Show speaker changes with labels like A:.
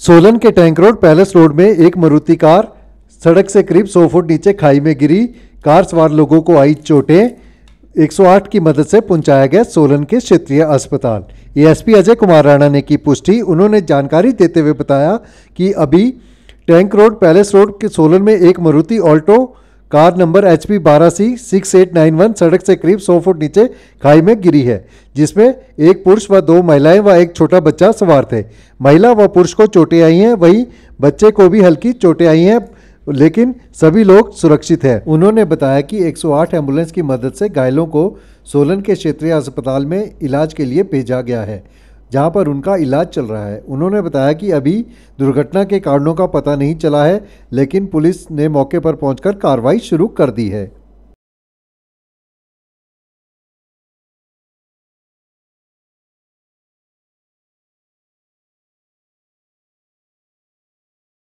A: सोलन के tank road palace road में एक मारुति कार सड़क से करीब 100 फुट नीचे खाई में गिरी कार सवार लोगों को आई चोटें 108 की मदद से पहुंचाया गया सोलन के क्षेत्रीय अस्पताल एएसपी अजय कुमार राणा ने की पुष्टि उन्होंने जानकारी देते हुए बताया कि अभी टैंक रोड पैलेस रोड के सोलन में एक Maruti Alto car number H P बारह C six eight nine one सड़क से करीब सौ फुट नीचे खाई में गिरी है जिसमें एक पुरुष व दो महिलाएं व एक छोटा बच्चा सवार थे महिला व पुरुष को चोटें आई हैं वहीं बच्चे को भी हल्की चोटें आई हैं लेकिन सभी लोग सुरक्षित हैं उन्होंने बताया कि 108 एम्बुलेंस की मदद से घायलों को सोलन के क्षेत्रीय अस्पताल में इलाज के लिए भेजा गया है जहां पर उनका इलाज चल रहा है उन्होंने बताया कि अभी दुर्घटना के कारणों का पता नहीं चला है लेकिन पुलिस ने मौके पर पहुंचकर कार्रवाई
B: शुरू कर दी है